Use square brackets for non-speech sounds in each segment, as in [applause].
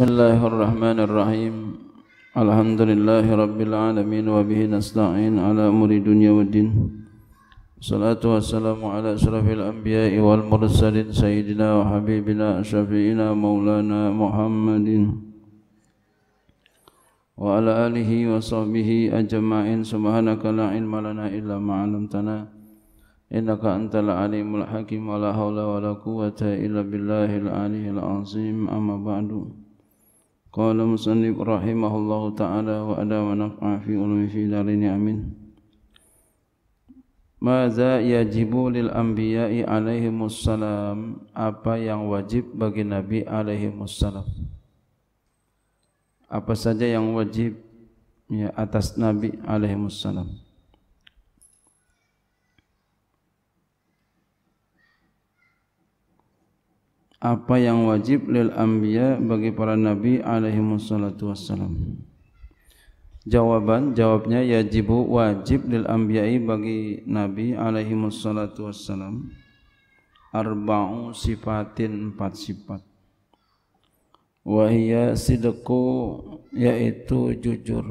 بسم الله الرحمن الرحيم الحمد لله رب العالمين وبه نستعين على أمور الدنيا والدين الصلاة والسلام على أشرف الأنبياء والمرسلين سيدنا وحبيبنا شفيعنا مولانا محمد وعلى آله وصحبه أجمعين سبحانك لا علم لنا إلا ما علمتنا إنك أنت العليم الحكيم ولا حول ولا قوة إلا بالله العلي العظيم أما بعد Qala musannif rahimahullahu taala wa ada wa naf'a fi ulumi fi darin amin. Maza yajibu lil anbiya'i alaihimus Apa yang wajib bagi nabi alaihimus salam? Apa saja yang wajib ya atas nabi alaihimus salam? apa yang wajib lil anbiya bagi para nabi alaihi wassalatu wassalam jawaban jawabnya yajibu wajib lil anbiya bagi nabi alaihi wassalatu wassalam arba'u sifatin empat sifat wahiya sidqu yaitu jujur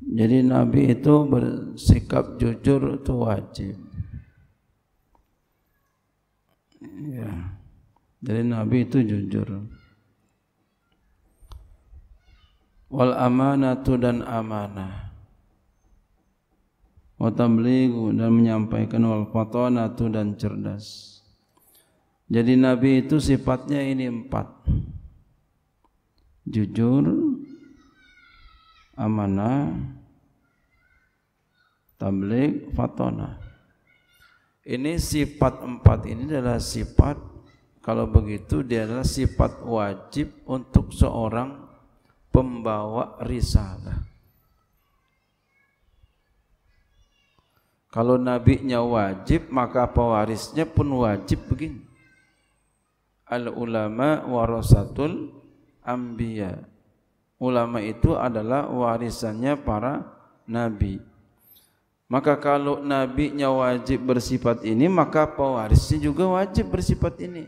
jadi nabi itu bersikap jujur itu wajib Ya. Jadi Nabi itu jujur. Wal amanatu dan amanah. Wa dan menyampaikan wal fatanatu dan cerdas. Jadi Nabi itu sifatnya ini empat. Jujur, amanah, tablik, fatona. Ini sifat empat ini adalah sifat kalau begitu dia adalah sifat wajib untuk seorang pembawa risalah. Kalau nabinya wajib maka pewarisnya pun wajib begini. Al ulama warasatul anbiya. Ulama itu adalah warisannya para nabi. Maka kalau nabi nya wajib bersifat ini, maka pewarisnya juga wajib bersifat ini.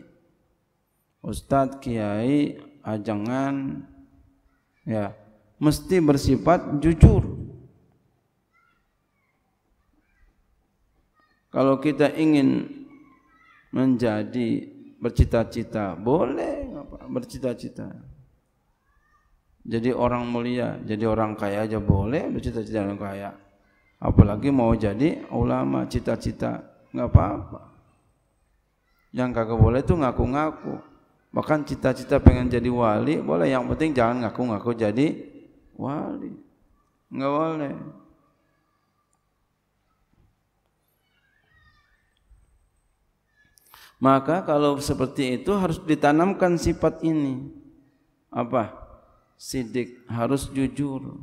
Ustadz, kiai, ajangan, ya, mesti bersifat jujur. Kalau kita ingin menjadi bercita-cita, boleh bercita-cita. Jadi orang mulia, jadi orang kaya aja boleh bercita-cita orang kaya apalagi mau jadi ulama cita-cita nggak apa-apa yang kagak boleh itu ngaku-ngaku bahkan cita-cita pengen jadi wali boleh yang penting jangan ngaku-ngaku jadi wali nggak boleh maka kalau seperti itu harus ditanamkan sifat ini apa sidik harus jujur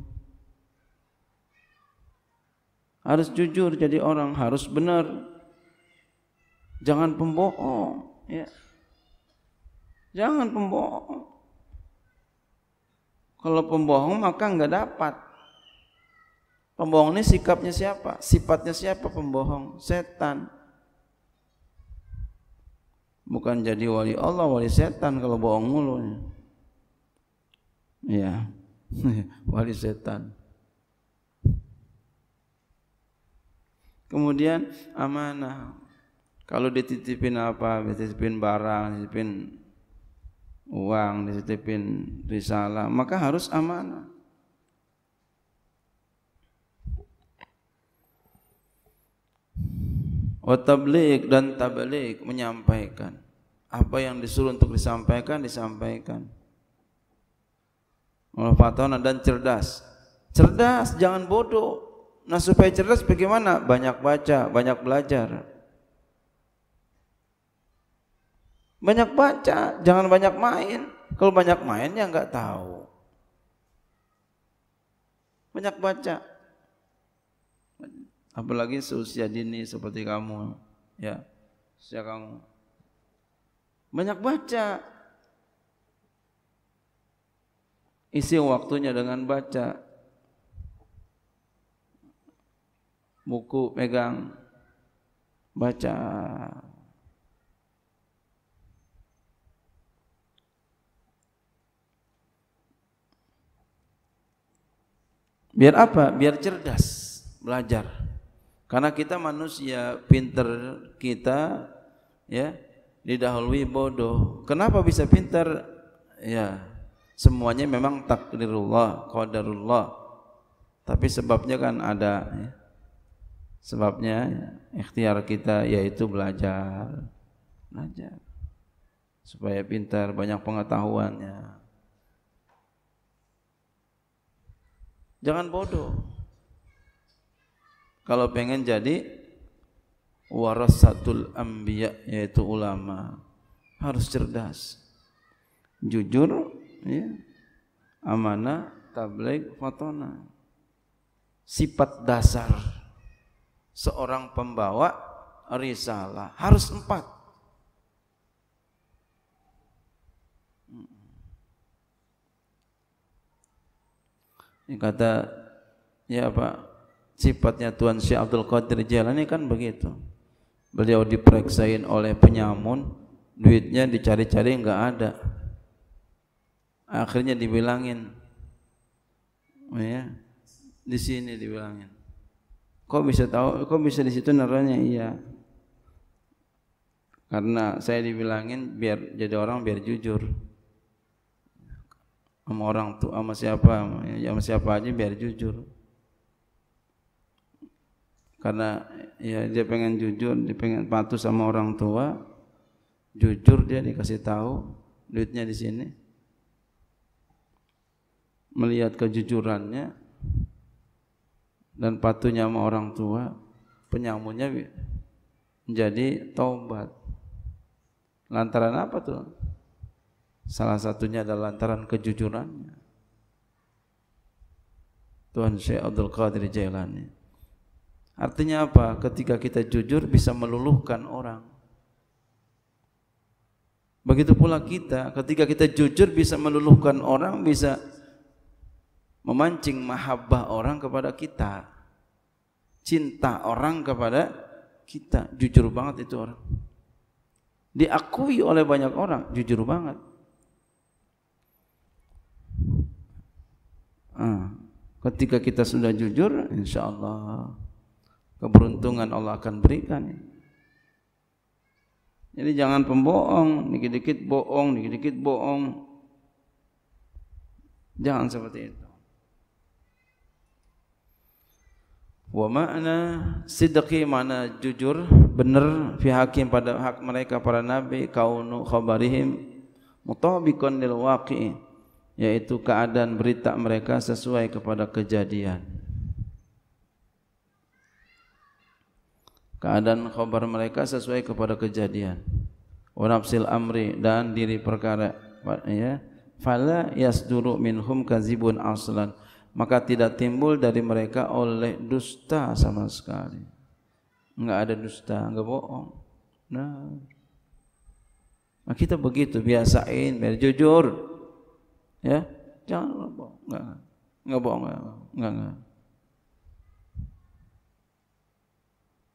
harus jujur jadi orang harus benar jangan pembohong ya jangan pembohong kalau pembohong maka nggak dapat pembohong ini sikapnya siapa sifatnya siapa pembohong setan bukan jadi wali Allah wali setan kalau bohong mulu ya [laughs] wali setan Kemudian amanah. Kalau dititipin apa? Dititipin barang, dititipin uang, dititipin risalah, maka harus amanah. Watablik dan tablik menyampaikan apa yang disuruh untuk disampaikan disampaikan. Wafatona dan cerdas. Cerdas jangan bodoh. Nah supaya cerdas bagaimana? Banyak baca, banyak belajar. Banyak baca, jangan banyak main. Kalau banyak main ya nggak tahu. Banyak baca. Apalagi seusia dini seperti kamu, ya, seusia kamu. Banyak baca. Isi waktunya dengan baca, buku megang baca biar apa biar cerdas belajar karena kita manusia pinter kita ya didahului bodoh kenapa bisa pinter ya semuanya memang takdirullah qadarullah tapi sebabnya kan ada ya. Sebabnya ikhtiar kita yaitu belajar. Belajar. Supaya pintar, banyak pengetahuannya. Jangan bodoh. Kalau pengen jadi waras satu ambiyah yaitu ulama harus cerdas. Jujur ya. Amanah, tabligh, fatona. Sifat dasar seorang pembawa risalah harus empat ini kata ya pak sifatnya Tuan Syekh Abdul Qadir ini kan begitu beliau diperiksain oleh penyamun duitnya dicari-cari nggak ada akhirnya dibilangin oh ya di sini dibilangin Kok bisa tahu? Kok bisa di situ naruhnya? Iya. Karena saya dibilangin biar jadi orang biar jujur. Sama orang tuh sama siapa, sama siapa aja biar jujur. Karena ya dia pengen jujur, dia pengen patuh sama orang tua, jujur dia dikasih tahu duitnya di sini. Melihat kejujurannya, dan patuhnya sama orang tua, penyamunnya menjadi taubat. Lantaran apa tuh? Salah satunya adalah lantaran kejujurannya. Tuhan Syekh Abdul Qadir Jailani. Artinya apa? Ketika kita jujur bisa meluluhkan orang. Begitu pula kita, ketika kita jujur bisa meluluhkan orang, bisa memancing mahabbah orang kepada kita. Cinta orang kepada kita. Jujur banget itu orang. Diakui oleh banyak orang, jujur banget. Nah, ketika kita sudah jujur, insya Allah keberuntungan Allah akan berikan. Jadi jangan pembohong, dikit-dikit bohong, dikit-dikit bohong. Jangan seperti itu. Wa makna sidqi mana jujur benar fi hakim pada hak mereka para nabi kaunu khabarihim mutabiqan lil waqi yaitu keadaan berita mereka sesuai kepada kejadian keadaan khabar mereka sesuai kepada kejadian wa nafsil amri dan diri perkara ya fala yasduru minhum kazibun aslan maka tidak timbul dari mereka oleh dusta sama sekali. Enggak ada dusta, enggak bohong. Nah. nah kita begitu biasain biar jujur. Ya, jangan bohong, enggak. Enggak bohong, enggak, enggak. enggak.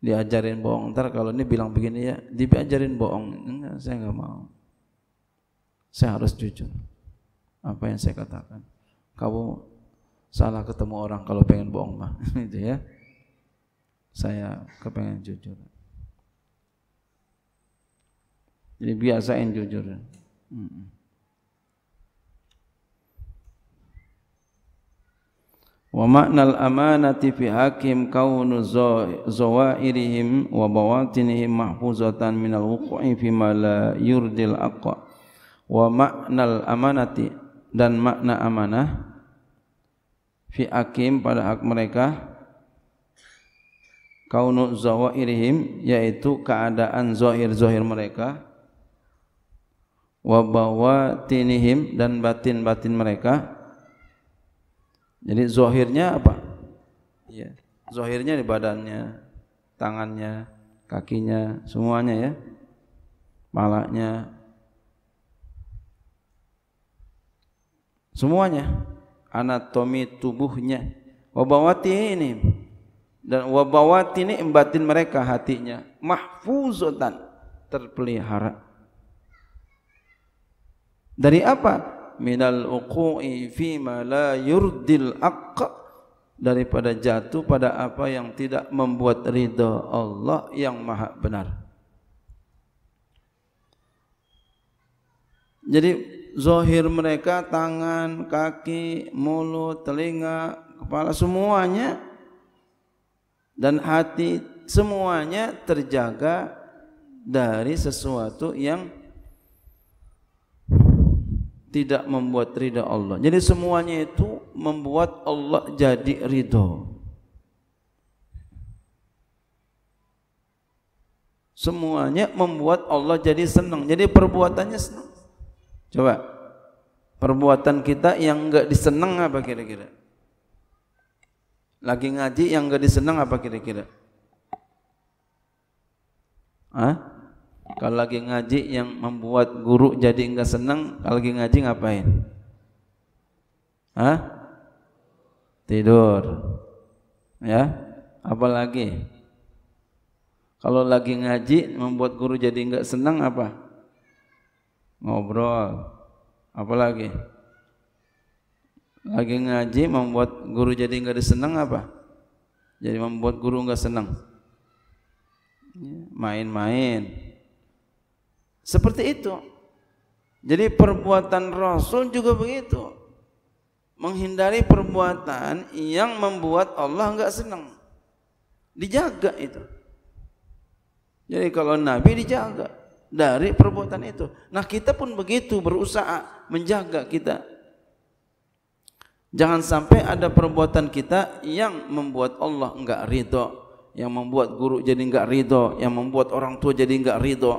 Diajarin bohong, ntar kalau ini bilang begini ya, diajarin bohong. Enggak, saya enggak mau. Saya harus jujur. Apa yang saya katakan. Kamu salah ketemu orang kalau pengen bohong mah [laughs] itu ya saya kepengen jujur jadi biasain jujur hmm. wa maknal amanati fi hakim kaunu zawairihim wa bawatinihim mahfuzatan minal wuqu'i fi ma la yurdil aqwa wa maknal amanati dan makna amanah fi akim pada hak mereka kaunu zawairihim yaitu keadaan zahir zahir mereka wa bawatinihim dan batin-batin mereka jadi zahirnya apa ya zahirnya di badannya tangannya kakinya semuanya ya malaknya semuanya anatomi tubuhnya wabawati ini dan wabawati ini embatin mereka hatinya mahfuzatan terpelihara dari apa minal uqu'i fi ma la yurdil aq daripada jatuh pada apa yang tidak membuat ridha Allah yang maha benar jadi zohir mereka tangan, kaki, mulut, telinga, kepala semuanya dan hati semuanya terjaga dari sesuatu yang tidak membuat ridha Allah. Jadi semuanya itu membuat Allah jadi ridho. Semuanya membuat Allah jadi senang. Jadi perbuatannya senang. Coba perbuatan kita yang enggak diseneng apa kira-kira? Lagi ngaji yang enggak diseneng apa kira-kira? Hah? Kalau lagi ngaji yang membuat guru jadi enggak senang, kalau lagi ngaji ngapain? Hah? Tidur. Ya? Apalagi? Kalau lagi ngaji membuat guru jadi enggak senang apa? ngobrol, apalagi lagi ngaji membuat guru jadi nggak diseneng apa? Jadi membuat guru nggak senang. Main-main. Seperti itu. Jadi perbuatan Rasul juga begitu. Menghindari perbuatan yang membuat Allah nggak senang. Dijaga itu. Jadi kalau Nabi dijaga dari perbuatan itu. Nah kita pun begitu berusaha menjaga kita. Jangan sampai ada perbuatan kita yang membuat Allah enggak ridho, yang membuat guru jadi enggak ridho, yang membuat orang tua jadi enggak ridho.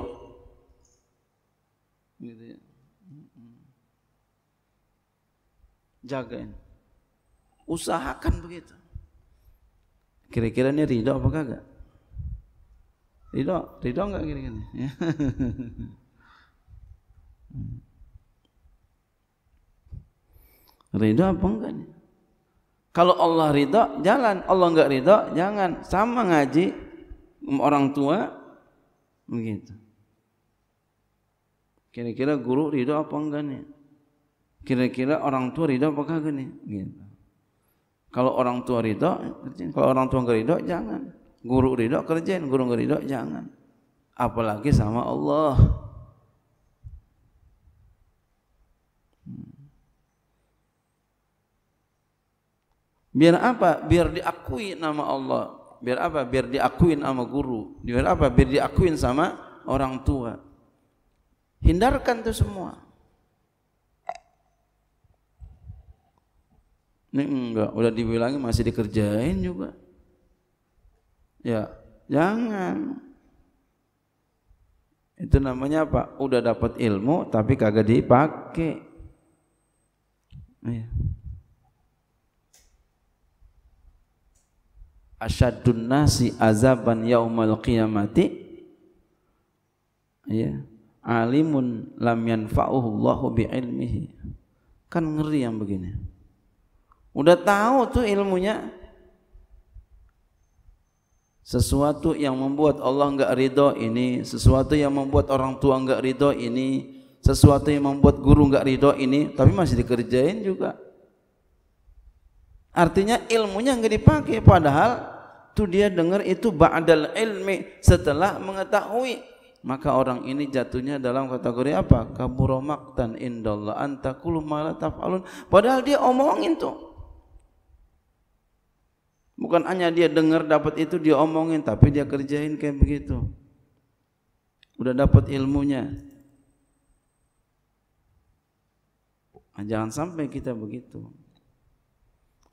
Jaga gitu ya. Jagain. Usahakan begitu. Kira-kira ini ridho apa kagak? rido ridho enggak gini-gini? Rido apa enggak? Kalau Allah rido, jalan. Allah enggak rido, jangan. Sama ngaji orang tua, begitu. Kira-kira guru rido apa enggak nih? Kira-kira orang tua rido apa enggak nih? Gitu. Kalau orang tua rido, kalau orang tua enggak rido, Jangan. Guru ridho kerjain, guru nggak ridho jangan. Apalagi sama Allah. Biar apa? Biar diakui nama Allah. Biar apa? Biar diakui nama guru. Biar apa? Biar diakui sama orang tua. Hindarkan itu semua. Ini enggak, udah dibilangin masih dikerjain juga. Ya, jangan. Itu namanya apa? Udah dapat ilmu tapi kagak dipakai. Ya. Asyadun nasi azaban yaumal qiyamati ya alimun lam yanfa'uhu Allahu bi'ilmihi. kan ngeri yang begini udah tahu tuh ilmunya sesuatu yang membuat Allah enggak ridho ini, sesuatu yang membuat orang tua enggak ridho ini, sesuatu yang membuat guru enggak ridho ini, tapi masih dikerjain juga. Artinya ilmunya enggak dipakai padahal itu dia dengar itu ba'dal ilmi setelah mengetahui maka orang ini jatuhnya dalam kategori apa? Kaburomak dan indallah antakulu taf'alun. Padahal dia omongin tuh. Bukan hanya dia dengar dapat itu dia omongin, tapi dia kerjain kayak begitu. Udah dapat ilmunya. Nah, jangan sampai kita begitu.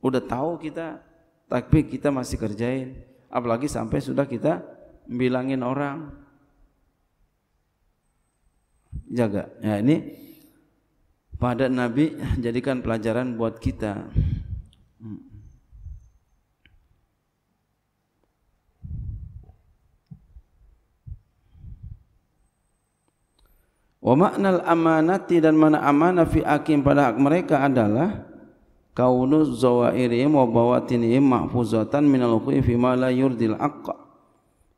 Udah tahu kita, tapi kita masih kerjain. Apalagi sampai sudah kita bilangin orang. Jaga. Ya ini pada Nabi jadikan pelajaran buat kita. Hmm. Wa makna amanati dan mana amanah fi akim pada hak mereka adalah kaunu zawairihim wa bawatinihim mahfuzatan min al-uqi fi ma la yurdil aqqa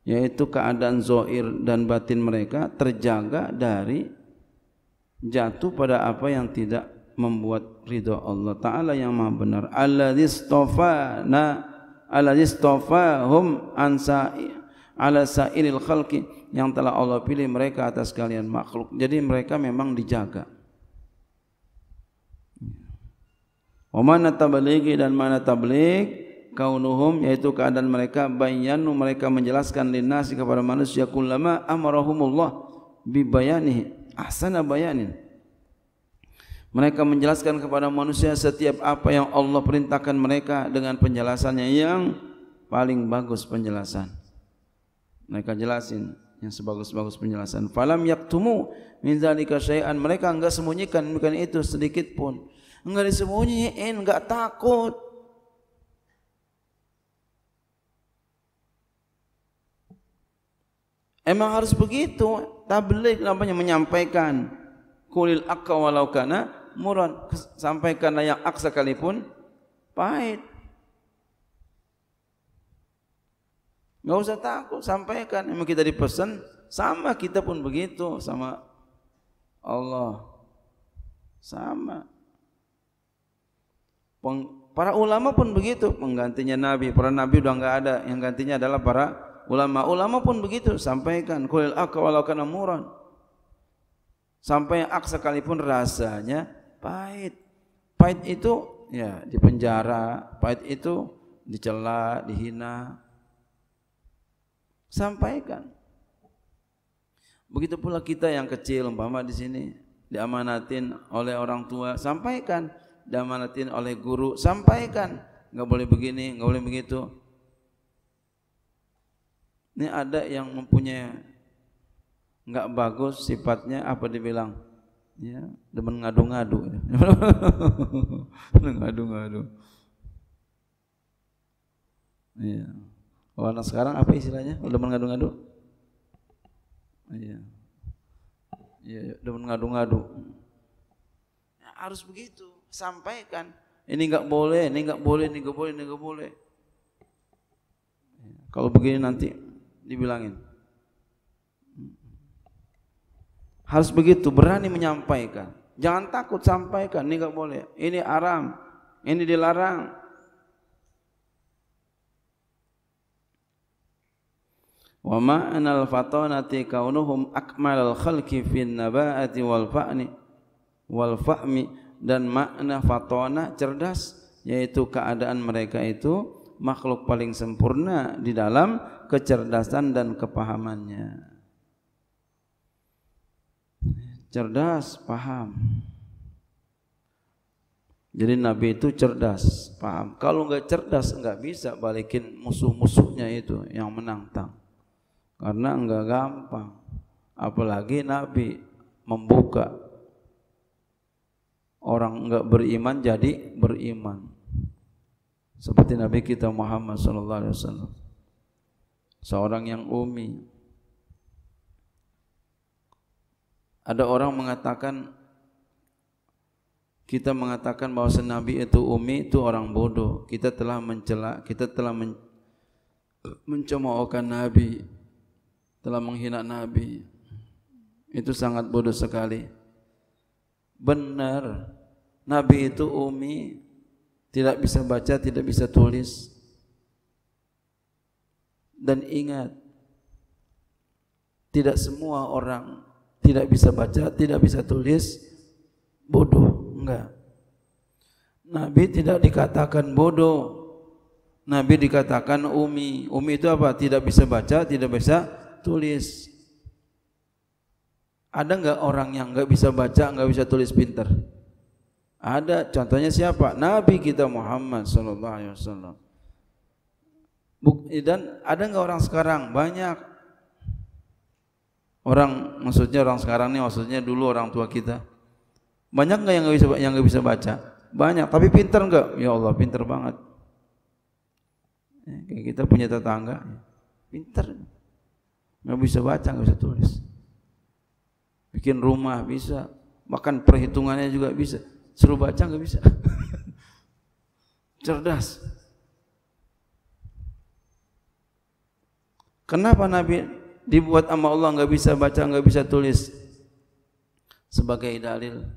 yaitu keadaan zoir dan batin mereka terjaga dari jatuh pada apa yang tidak membuat ridha Allah taala yang maha benar alladzistofa na hum ansa ala sa'iril khalqi yang telah Allah pilih mereka atas kalian makhluk. Jadi mereka memang dijaga. Wa mana tablighi dan mana tablig kaunuhum yaitu keadaan mereka bayanu mereka menjelaskan linasi kepada manusia kullama amarahumullah bi bayani ahsana bayanin mereka menjelaskan kepada manusia setiap apa yang Allah perintahkan mereka dengan penjelasannya yang paling bagus penjelasan. Mereka jelasin yang sebagus-bagus penjelasan. Falam yaktumu min zalika syai'an. Mereka enggak sembunyikan bukan itu sedikit pun. Enggak disembunyiin, eh, enggak takut. Emang harus begitu. Tabligh namanya menyampaikan. Kulil akka walau kana muran. Sampaikanlah yang aksa kalipun pahit. Enggak usah takut, sampaikan. Emang kita dipesan, sama kita pun begitu sama Allah. Sama. Peng, para ulama pun begitu, penggantinya Nabi. Para Nabi udah enggak ada, yang gantinya adalah para ulama. Ulama pun begitu, sampaikan. Kulil akka walau kana muran. Sampai ak sekalipun rasanya pahit. Pahit itu ya di penjara, pahit itu dicela, dihina, Sampaikan. Begitu pula kita yang kecil umpama di sini diamanatin oleh orang tua, sampaikan. Diamanatin oleh guru, sampaikan. Enggak boleh begini, enggak boleh begitu. Ini ada yang mempunyai enggak bagus sifatnya apa dibilang? Ya, demen ngadu-ngadu. [laughs] ngadu-ngadu. Iya. -ngadu. Oh, kalau sekarang apa istilahnya? Udah mengadu-ngadu? Iya. iya. Iya, udah mengadu-ngadu. Ya, harus begitu, sampaikan. Ini nggak boleh, ini nggak boleh, ini nggak boleh, ini nggak boleh. Iya, kalau begini nanti dibilangin. Harus begitu, berani menyampaikan. Jangan takut sampaikan, ini nggak boleh, ini haram, ini dilarang, Wa al fatanati kaunuhum al khalqi an naba'ati wal fa'ni wal fahmi dan makna fatona cerdas yaitu keadaan mereka itu makhluk paling sempurna di dalam kecerdasan dan kepahamannya. Cerdas, paham. Jadi Nabi itu cerdas, paham. Kalau nggak cerdas nggak bisa balikin musuh-musuhnya itu yang menantang. Karena enggak gampang. Apalagi Nabi membuka orang enggak beriman jadi beriman. Seperti Nabi kita Muhammad sallallahu alaihi wasallam. Seorang yang umi. Ada orang mengatakan kita mengatakan bahwa senabi itu umi itu orang bodoh. Kita telah mencela, kita telah men mencemoohkan nabi telah menghina Nabi. Itu sangat bodoh sekali. Benar, Nabi itu umi, tidak bisa baca, tidak bisa tulis. Dan ingat, tidak semua orang tidak bisa baca, tidak bisa tulis, bodoh. Enggak. Nabi tidak dikatakan bodoh. Nabi dikatakan umi. Umi itu apa? Tidak bisa baca, tidak bisa tulis. Ada nggak orang yang nggak bisa baca, nggak bisa tulis pinter? Ada. Contohnya siapa? Nabi kita Muhammad Sallallahu Alaihi Wasallam. Dan ada nggak orang sekarang? Banyak. Orang maksudnya orang sekarang nih maksudnya dulu orang tua kita. Banyak nggak yang nggak bisa yang nggak bisa baca? Banyak. Tapi pinter nggak? Ya Allah, pinter banget. Ya, kita punya tetangga, pinter nggak bisa baca nggak bisa tulis bikin rumah bisa bahkan perhitungannya juga bisa suruh baca nggak bisa [laughs] cerdas kenapa Nabi dibuat sama Allah nggak bisa baca nggak bisa tulis sebagai dalil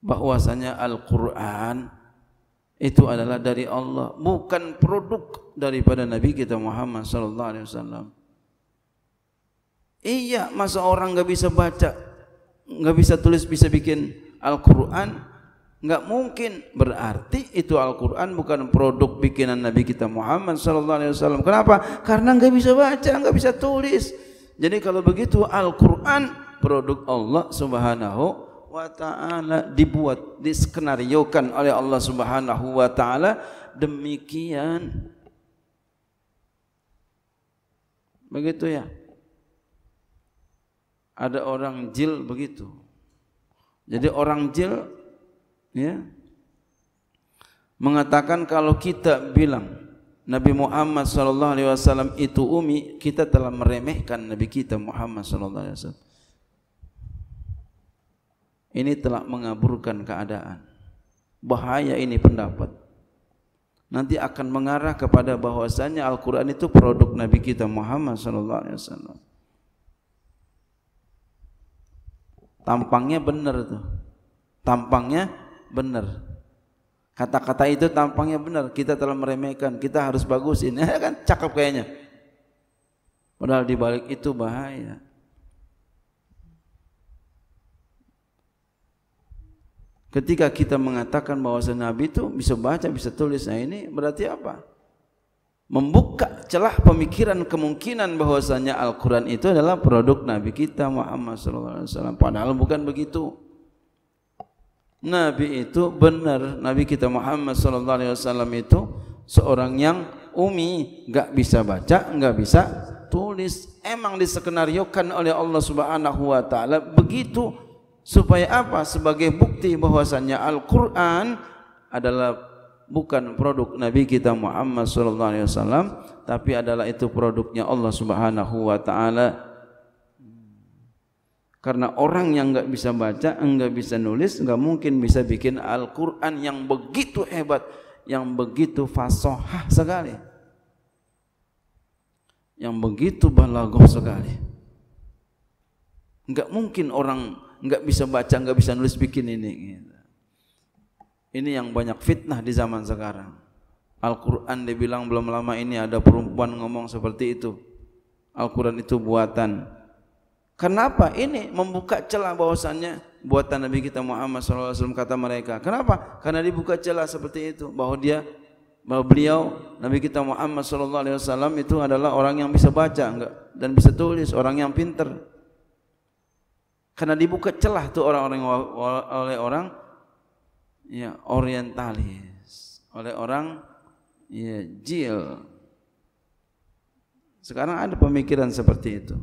bahwasanya Al-Quran itu adalah dari Allah bukan produk daripada Nabi kita Muhammad sallallahu alaihi wasallam. Iya, masa orang nggak bisa baca, nggak bisa tulis, bisa bikin Al-Qur'an, nggak mungkin. Berarti itu Al-Qur'an bukan produk bikinan Nabi kita Muhammad sallallahu alaihi wasallam. Kenapa? Karena nggak bisa baca, nggak bisa tulis. Jadi kalau begitu Al-Qur'an produk Allah Subhanahu wa taala dibuat, diskenariokan oleh Allah Subhanahu wa taala demikian Begitu ya. Ada orang jil begitu. Jadi orang jil ya mengatakan kalau kita bilang Nabi Muhammad sallallahu alaihi wasallam itu umi, kita telah meremehkan nabi kita Muhammad sallallahu alaihi wasallam. Ini telah mengaburkan keadaan. Bahaya ini pendapat nanti akan mengarah kepada bahwasannya Al-Quran itu produk Nabi kita Muhammad Alaihi Wasallam Tampangnya benar tuh. Tampangnya benar. Kata-kata itu tampangnya benar. Kita telah meremehkan. Kita harus bagus ini [laughs] kan cakep kayaknya. Padahal di balik itu bahaya. Ketika kita mengatakan bahwa Nabi itu bisa baca, bisa tulis, nah ini berarti apa? Membuka celah pemikiran kemungkinan bahwasanya Al-Quran itu adalah produk Nabi kita Muhammad SAW. Padahal bukan begitu. Nabi itu benar, Nabi kita Muhammad SAW itu seorang yang umi, nggak bisa baca, nggak bisa tulis. Emang disekenariokan oleh Allah Subhanahu Wa Taala begitu Supaya apa? Sebagai bukti bahwasannya Al-Quran adalah bukan produk Nabi kita Muhammad sallallahu alaihi wasallam tapi adalah itu produknya Allah Subhanahu wa taala. Karena orang yang enggak bisa baca, enggak bisa nulis, enggak mungkin bisa bikin Al-Qur'an yang begitu hebat, yang begitu fasohah sekali. Yang begitu balaghah sekali. Enggak mungkin orang nggak bisa baca, nggak bisa nulis bikin ini. Gitu. Ini yang banyak fitnah di zaman sekarang. Al-Quran dibilang belum lama ini ada perempuan ngomong seperti itu. Al-Quran itu buatan. Kenapa? Ini membuka celah bahwasannya buatan Nabi kita Muhammad SAW kata mereka. Kenapa? Karena dibuka celah seperti itu bahwa dia bahwa beliau Nabi kita Muhammad SAW itu adalah orang yang bisa baca enggak dan bisa tulis, orang yang pinter karena dibuka celah tuh orang-orang oleh orang ya orientalis, oleh orang ya jil. Sekarang ada pemikiran seperti itu.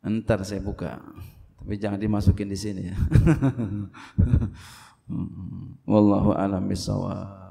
Ntar saya buka. Tapi jangan dimasukin di sini ya. [laughs] Hmm, hmm, hmm. Wallahu alam bisawab.